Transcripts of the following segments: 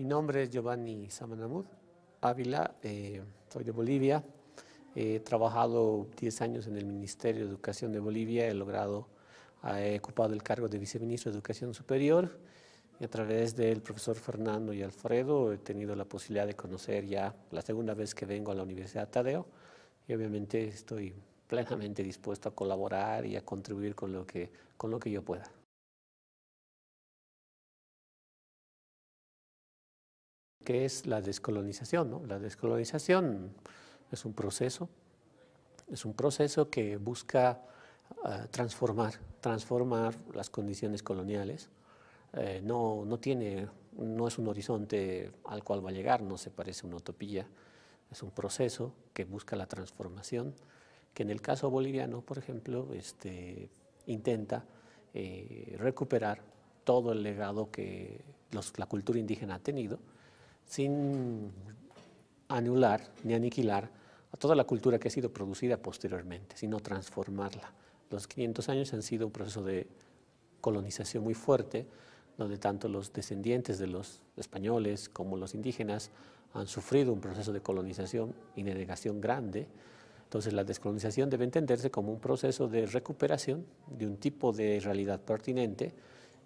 Mi nombre es Giovanni Samanamud Ávila, eh, soy de Bolivia. He trabajado 10 años en el Ministerio de Educación de Bolivia, he logrado, he ocupado el cargo de viceministro de Educación Superior y a través del profesor Fernando y Alfredo he tenido la posibilidad de conocer ya la segunda vez que vengo a la Universidad Tadeo y obviamente estoy plenamente dispuesto a colaborar y a contribuir con lo que, con lo que yo pueda. ¿Qué es la descolonización. La descolonización es un proceso, es un proceso que busca eh, transformar, transformar las condiciones coloniales. Eh, no, tiene, no es un horizonte al cual va a llegar, no se parece a una utopía. Es un proceso que busca la transformación, que en el caso boliviano, por ejemplo, este, intenta eh, recuperar todo el legado que la cultura indígena ha tenido, sin anular ni aniquilar a toda la cultura que ha sido producida posteriormente, sino transformarla. Los 500 años han sido un proceso de colonización muy fuerte, donde tanto los descendientes de los españoles como los indígenas han sufrido un proceso de colonización y negación grande. Entonces la descolonización debe entenderse como un proceso de recuperación de un tipo de realidad pertinente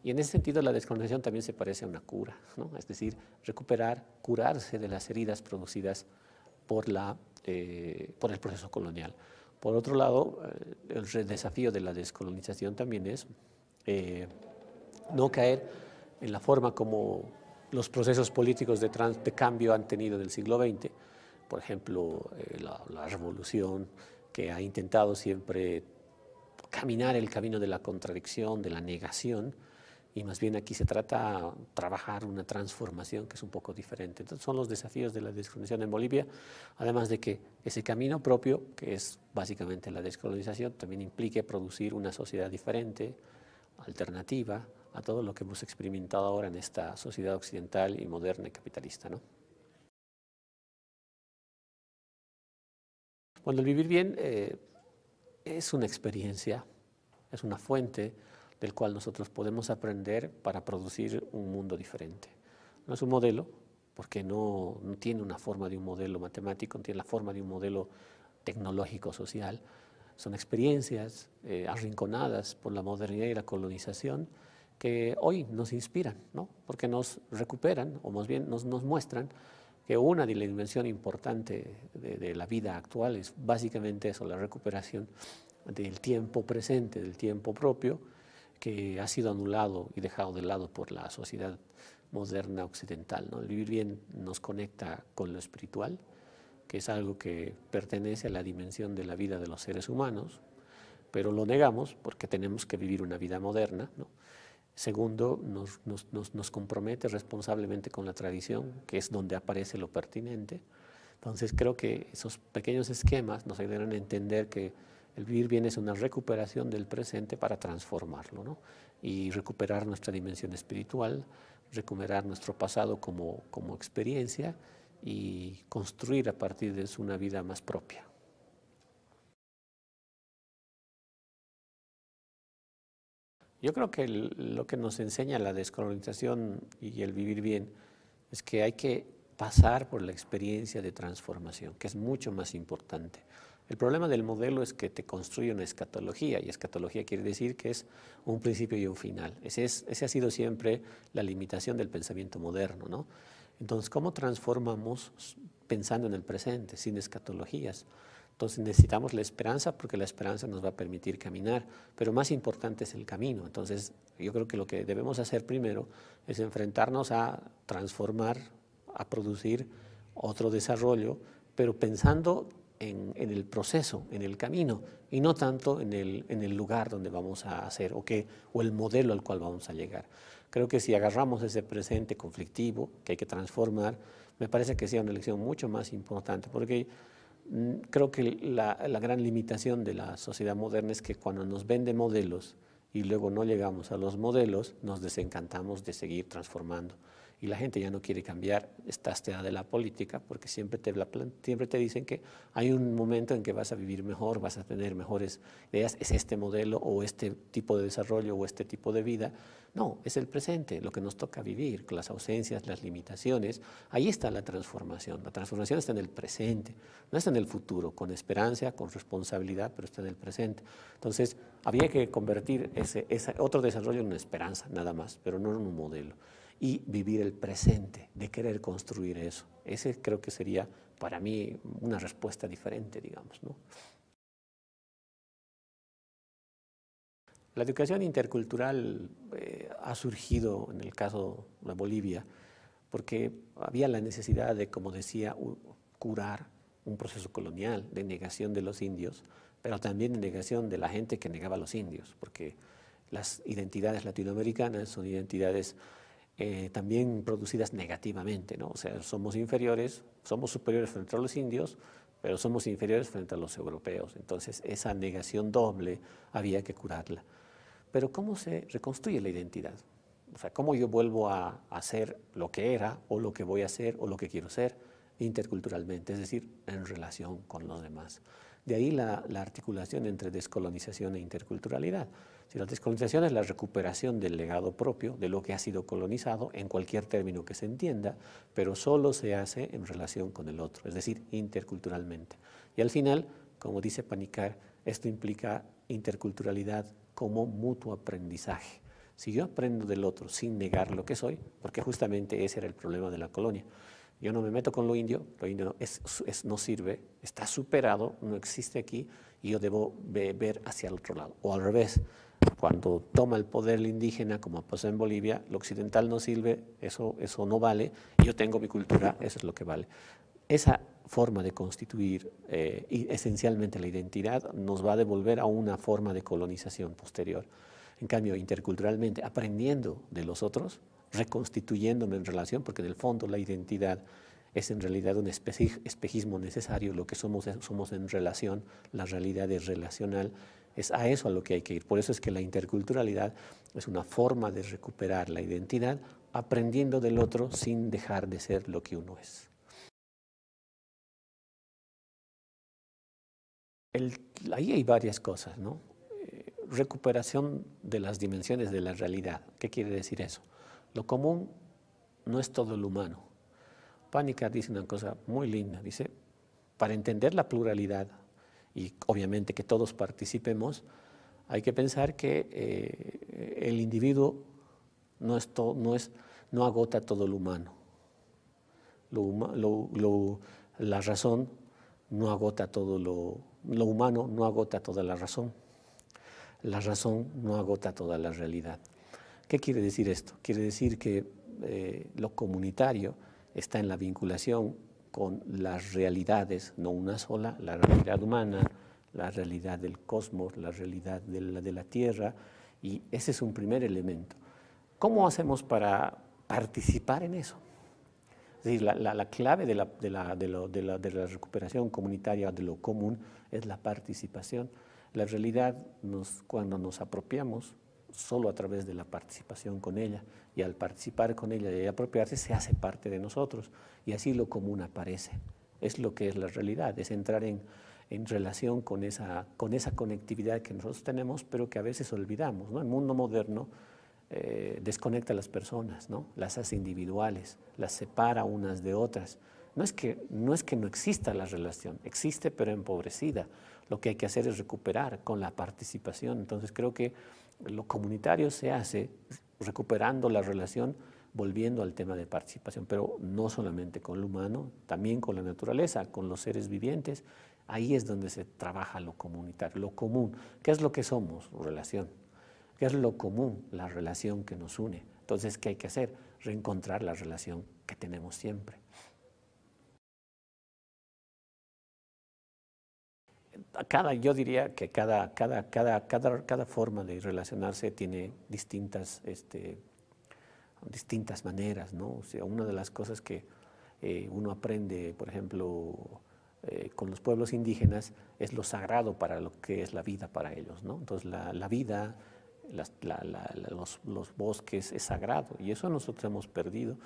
y en ese sentido la descolonización también se parece a una cura, es decir, recuperar, curarse de las heridas producidas por, la, eh, por el proceso colonial. Por otro lado, eh, el desafío de la descolonización también es eh, no caer en la forma como los procesos políticos de, cambio han tenido en el siglo XX, por ejemplo, la, la revolución que ha intentado siempre caminar el camino de la contradicción, de la negación, y más bien aquí se trata de trabajar una transformación que es un poco diferente. Entonces son los desafíos de la descolonización en Bolivia, además de que ese camino propio, que es básicamente la descolonización, también implique producir una sociedad diferente, alternativa a todo lo que hemos experimentado ahora en esta sociedad occidental y moderna y capitalista. ¿no? Bueno, el vivir bien eh, es una experiencia, es una fuente, del cual nosotros podemos aprender para producir un mundo diferente. No es un modelo, porque no, tiene una forma de un modelo matemático, no tiene la forma de un modelo tecnológico social. Son experiencias eh, arrinconadas por la modernidad y la colonización que hoy nos inspiran, porque nos recuperan, o más bien nos, muestran que una de la dimensión importante de, la vida actual es básicamente eso, la recuperación del tiempo presente, del tiempo propio, que ha sido anulado y dejado de lado por la sociedad moderna occidental. El vivir bien nos conecta con lo espiritual, que es algo que pertenece a la dimensión de la vida de los seres humanos, pero lo negamos porque tenemos que vivir una vida moderna. Segundo, nos, nos, compromete responsablemente con la tradición, que es donde aparece lo pertinente. Entonces creo que esos pequeños esquemas nos ayudarán a entender que el vivir bien es una recuperación del presente para transformarlo ¿no? y recuperar nuestra dimensión espiritual, recuperar nuestro pasado como, experiencia y construir a partir de eso una vida más propia. Yo creo que lo que nos enseña la descolonización y el vivir bien es que hay que pasar por la experiencia de transformación, que es mucho más importante. El problema del modelo es que te construye una escatología y escatología quiere decir que es un principio y un final. Ese, ha sido siempre la limitación del pensamiento moderno. ¿no? Entonces, ¿cómo transformamos pensando en el presente, sin escatologías? Entonces necesitamos la esperanza porque la esperanza nos va a permitir caminar, pero más importante es el camino. Entonces yo creo que lo que debemos hacer primero es enfrentarnos a transformar, a producir otro desarrollo, pero pensando en, el proceso, en el camino, y no tanto en el, en el lugar donde vamos a hacer o, qué, o el modelo al cual vamos a llegar. Creo que si agarramos ese presente conflictivo que hay que transformar, me parece que sea una elección mucho más importante, porque mm, creo que la, la, gran limitación de la sociedad moderna es que cuando nos vende modelos y luego no llegamos a los modelos, nos desencantamos de seguir transformando y la gente ya no quiere cambiar esta idea de la política porque siempre te, siempre te dicen que hay un momento en que vas a vivir mejor, vas a tener mejores ideas, es este modelo o este tipo de desarrollo o este tipo de vida. No, es el presente, lo que nos toca vivir, las ausencias, las limitaciones. Ahí está la transformación. La transformación está en el presente, no está en el futuro, con esperanza, con responsabilidad, pero está en el presente. Entonces, había que convertir ese otro desarrollo en una esperanza, nada más, pero no en un modelo y vivir el presente, de querer construir eso. Ese creo que sería para mí una respuesta diferente, digamos. ¿no? La educación intercultural eh, ha surgido en el caso de Bolivia porque había la necesidad de, como decía, curar un proceso colonial de negación de los indios, pero también de negación de la gente que negaba a los indios, porque las identidades latinoamericanas son identidades eh, también producidas negativamente, ¿no? O sea, somos inferiores, somos superiores frente a los indios, pero somos inferiores frente a los europeos. Entonces, esa negación doble había que curarla. Pero ¿cómo se reconstruye la identidad? O sea, ¿cómo yo vuelvo a, a ser lo que era o lo que voy a ser o lo que quiero ser interculturalmente? Es decir, en relación con los demás. De ahí la, articulación entre descolonización e interculturalidad. Si la descolonización es la recuperación del legado propio, de lo que ha sido colonizado, en cualquier término que se entienda, pero solo se hace en relación con el otro, es decir, interculturalmente. Y al final, como dice Panicar, esto implica interculturalidad como mutuo aprendizaje. Si yo aprendo del otro sin negar lo que soy, porque justamente ese era el problema de la colonia, yo no me meto con lo indio, lo indio no, sirve, está superado, no existe aquí y yo debo ver hacia el otro lado. O al revés, cuando toma el poder el indígena, como pasó en Bolivia, lo occidental no sirve, eso, eso no vale, yo tengo mi cultura, eso es lo que vale. Esa forma de constituir eh, esencialmente la identidad nos va a devolver a una forma de colonización posterior. En cambio, interculturalmente, aprendiendo de los otros, reconstituyéndome en relación, porque en el fondo la identidad es en realidad un espejismo necesario, lo que somos, somos en relación, la realidad es relacional, es a eso a lo que hay que ir. Por eso es que la interculturalidad es una forma de recuperar la identidad aprendiendo del otro sin dejar de ser lo que uno es. ahí hay varias cosas, ¿no? Eh, recuperación de las dimensiones de la realidad. ¿Qué quiere decir eso? Lo común no es todo lo humano. Pánica dice una cosa muy linda, dice, para entender la pluralidad y obviamente que todos participemos, hay que pensar que eh, el individuo no, no, es, no agota todo lo humano. la razón no agota todo lo humano, no agota toda la razón. La razón no agota toda la realidad. ¿Qué quiere decir esto? Quiere decir que eh, lo comunitario está en la vinculación con las realidades, no una sola, la realidad humana, la realidad del cosmos, la realidad de la, de la Tierra, y ese es un primer elemento. ¿Cómo hacemos para participar en eso? Es decir, la, la, clave de la, de, de, de la, recuperación comunitaria, de lo común, es la participación. La realidad, nos, cuando nos apropiamos solo a través de la participación con ella. Y al participar con ella y apropiarse, se hace parte de nosotros. Y así lo común aparece. Es lo que es la realidad, es entrar en, en relación con esa, con esa conectividad que nosotros tenemos, pero que a veces olvidamos. ¿no? El mundo moderno eh, desconecta a las personas, ¿no? las hace individuales, las separa unas de otras. No es, que, no es que no exista la relación, existe pero empobrecida. Lo que hay que hacer es recuperar con la participación. Entonces creo que lo comunitario se hace recuperando la relación, volviendo al tema de participación, pero no solamente con lo humano, también con la naturaleza, con los seres vivientes. Ahí es donde se trabaja lo comunitario, lo común. ¿Qué es lo que somos? Relación. ¿Qué es lo común? La relación que nos une. Entonces, ¿qué hay que hacer? Reencontrar la relación que tenemos siempre. cada, yo diría que cada, cada, cada, cada, cada forma de relacionarse tiene distintas, este, distintas maneras, ¿no? O sea, una de las cosas que eh, uno aprende, por ejemplo, eh, con los pueblos indígenas, es lo sagrado para lo que es la vida para ellos, ¿no? Entonces, la, la vida, los, los bosques es sagrado y eso nosotros hemos perdido.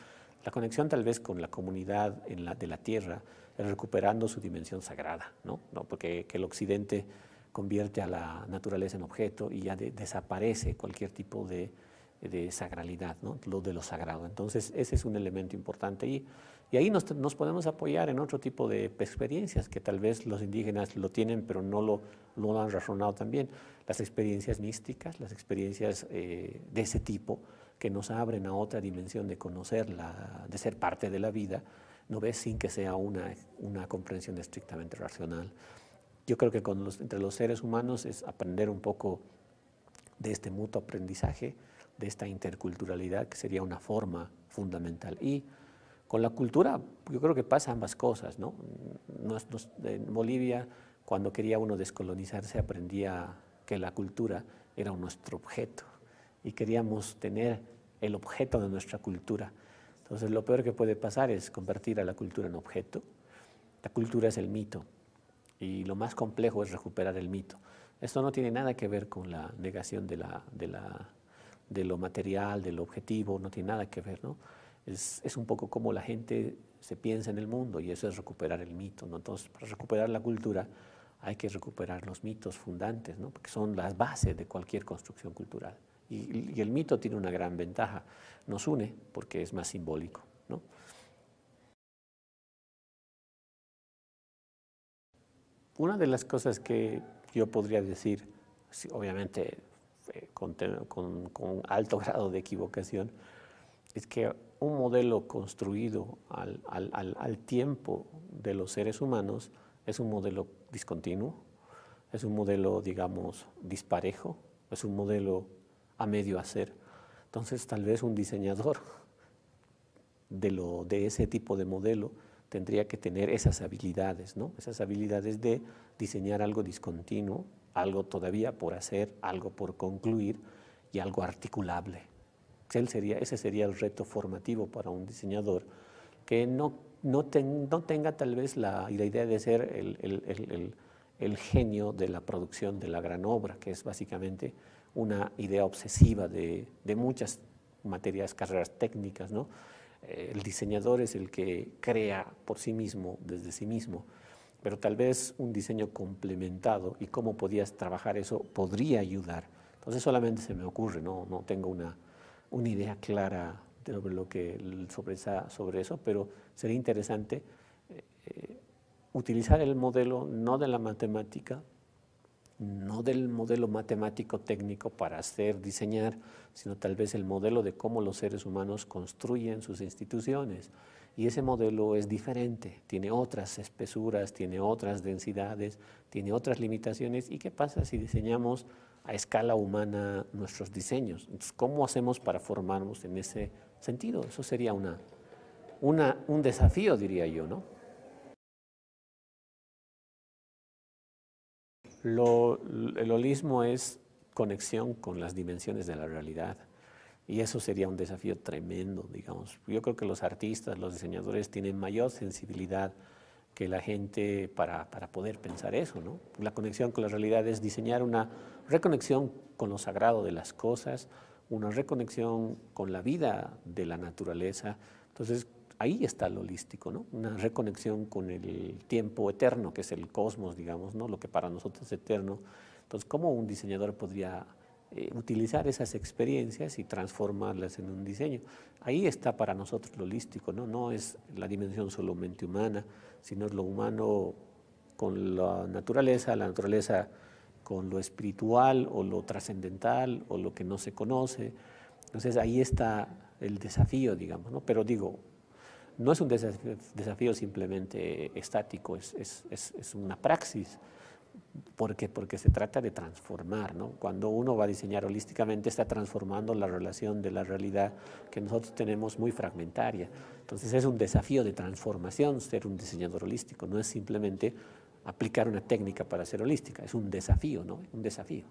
La conexión tal vez con la comunidad de la tierra, recuperando su dimensión sagrada, ¿no? Porque el occidente convierte a la naturaleza en objeto y ya desaparece cualquier tipo de, de sagralidad, lo de lo sagrado. Entonces, ese es un elemento importante. Y, y ahí nos, podemos apoyar en otro tipo de experiencias que tal vez los indígenas lo tienen, pero no lo, han razonado también. Las experiencias místicas, las experiencias eh, de ese tipo, que nos abren a otra dimensión de conocerla, de ser parte de la vida, no ves sin que sea una, una comprensión estrictamente racional. Yo creo que con entre los seres humanos es aprender un poco de este mutuo aprendizaje, de esta interculturalidad, que sería una forma fundamental. Y con la cultura yo creo que pasa ambas cosas. ¿no? en Bolivia, cuando quería uno descolonizarse, aprendía que la cultura era nuestro objeto y queríamos tener el objeto de nuestra cultura. Entonces lo peor que puede pasar es convertir a la cultura en objeto. La cultura es el mito y lo más complejo es recuperar el mito. Esto no tiene nada que ver con la negación de, la, de, la, de lo material, de lo objetivo, no tiene nada que ver. ¿no? Es, es un poco como la gente se piensa en el mundo y eso es recuperar el mito. Entonces, para recuperar la cultura hay que recuperar los mitos fundantes, ¿no? porque son las bases de cualquier construcción cultural. Y, el mito tiene una gran ventaja, nos une porque es más simbólico. Una de las cosas que yo podría decir, obviamente eh, con, alto grado de equivocación, es que un modelo construido al, al, tiempo de los seres humanos es un modelo discontinuo, es un modelo, digamos, disparejo, es un modelo a medio hacer. Entonces, tal vez un diseñador de, lo, de ese tipo de modelo tendría que tener esas habilidades, ¿no? Esas habilidades de diseñar algo discontinuo, algo todavía por hacer, algo por concluir y algo articulable. ese sería el reto formativo para un diseñador que no, tenga tal vez la, idea de ser el, el genio de la producción de la gran obra, que es básicamente una idea obsesiva de, muchas materias, carreras técnicas, ¿no? Eh, el diseñador es el que crea por sí mismo, desde sí mismo, pero tal vez un diseño complementado y cómo podías trabajar eso podría ayudar. Entonces solamente se me ocurre, no, tengo una, idea clara sobre, lo que, sobre, sobre eso, pero sería interesante eh, eh, utilizar el modelo no de la matemática, no del modelo matemático técnico para hacer diseñar, sino tal vez el modelo de cómo los seres humanos construyen sus instituciones. Y ese modelo es diferente, tiene otras espesuras, tiene otras densidades, tiene otras limitaciones. ¿Y qué pasa si diseñamos a escala humana nuestros diseños? ¿cómo hacemos para formarnos en ese sentido? Eso sería un desafío, diría yo, ¿no? el holismo es conexión con las dimensiones de la realidad. Y eso sería un desafío tremendo, digamos. Yo creo que los artistas, los diseñadores tienen mayor sensibilidad que la gente para, para poder pensar eso, ¿no? La conexión con la realidad es diseñar una reconexión con lo sagrado de las cosas, una reconexión con la vida de la naturaleza. Entonces, ahí está lo holístico, ¿no? Una reconexión con el tiempo eterno, que es el cosmos, digamos, ¿no? Lo que para nosotros es eterno. Entonces, ¿cómo un diseñador podría eh, utilizar esas experiencias y transformarlas en un diseño? Ahí está para nosotros lo holístico, ¿no? No es la dimensión solamente humana, sino lo humano con la naturaleza, la naturaleza con lo espiritual o lo trascendental o lo que no se conoce. Entonces ahí está el desafío, digamos, Pero digo, no es un desafío, simplemente estático, es, una praxis, porque, porque se trata de transformar. Cuando uno va a diseñar holísticamente, está transformando la relación de la realidad que nosotros tenemos muy fragmentaria. Entonces es un desafío de transformación ser un diseñador holístico, no es simplemente aplicar una técnica para ser holística, es un desafío, ¿no? Un desafío.